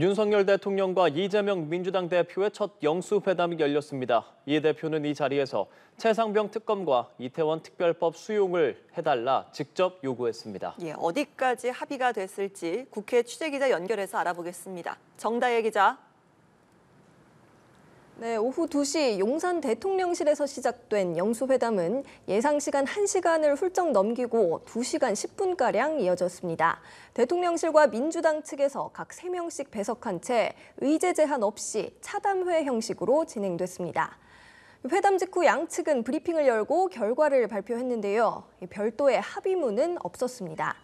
윤석열 대통령과 이재명 민주당 대표의 첫 영수회담이 열렸습니다. 이 대표는 이 자리에서 최상병 특검과 이태원 특별법 수용을 해달라 직접 요구했습니다. 예, 어디까지 합의가 됐을지 국회 취재기자 연결해서 알아보겠습니다. 정다혜 기자. 네, 오후 2시 용산 대통령실에서 시작된 영수회담은 예상 시간 1시간을 훌쩍 넘기고 2시간 10분가량 이어졌습니다. 대통령실과 민주당 측에서 각 3명씩 배석한 채 의제 제한 없이 차담회 형식으로 진행됐습니다. 회담 직후 양측은 브리핑을 열고 결과를 발표했는데요. 별도의 합의문은 없었습니다.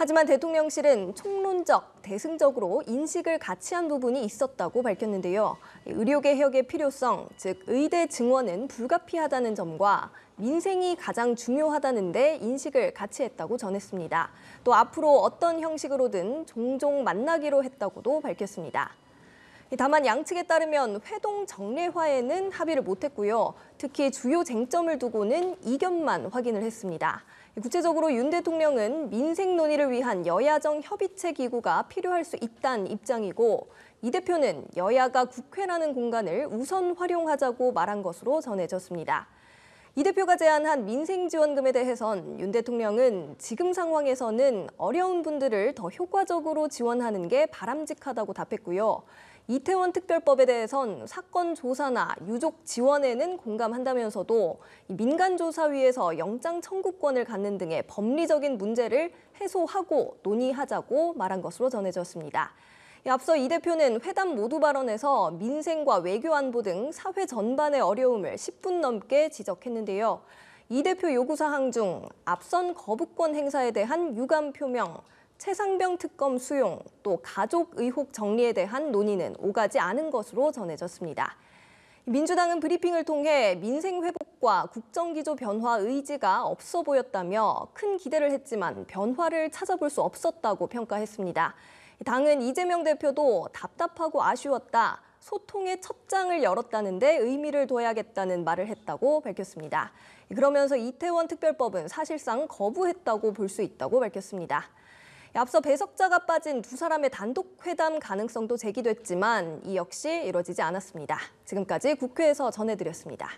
하지만 대통령실은 총론적, 대승적으로 인식을 같이 한 부분이 있었다고 밝혔는데요. 의료개 혁의 필요성, 즉 의대 증원은 불가피하다는 점과 민생이 가장 중요하다는데 인식을 같이 했다고 전했습니다. 또 앞으로 어떤 형식으로든 종종 만나기로 했다고도 밝혔습니다. 다만 양측에 따르면 회동 정례화에는 합의를 못했고요. 특히 주요 쟁점을 두고는 이견만 확인을 했습니다. 구체적으로 윤 대통령은 민생 논의를 위한 여야정 협의체 기구가 필요할 수 있다는 입장이고 이 대표는 여야가 국회라는 공간을 우선 활용하자고 말한 것으로 전해졌습니다. 이 대표가 제안한 민생지원금에 대해선 윤 대통령은 지금 상황에서는 어려운 분들을 더 효과적으로 지원하는 게 바람직하다고 답했고요. 이태원 특별법에 대해선 사건 조사나 유족 지원에는 공감한다면서도 민간조사위에서 영장 청구권을 갖는 등의 법리적인 문제를 해소하고 논의하자고 말한 것으로 전해졌습니다. 앞서 이 대표는 회담 모두 발언에서 민생과 외교 안보 등 사회 전반의 어려움을 10분 넘게 지적했는데요. 이 대표 요구사항 중 앞선 거부권 행사에 대한 유감 표명, 최상병 특검 수용, 또 가족 의혹 정리에 대한 논의는 오가지 않은 것으로 전해졌습니다. 민주당은 브리핑을 통해 민생 회복과 국정기조 변화 의지가 없어 보였다며 큰 기대를 했지만 변화를 찾아볼 수 없었다고 평가했습니다. 당은 이재명 대표도 답답하고 아쉬웠다. 소통의 첫 장을 열었다는데 의미를 둬야겠다는 말을 했다고 밝혔습니다. 그러면서 이태원 특별법은 사실상 거부했다고 볼 수 있다고 밝혔습니다. 앞서 배석자가 빠진 두 사람의 단독 회담 가능성도 제기됐지만 이 역시 이뤄지지 않았습니다. 지금까지 국회에서 전해드렸습니다.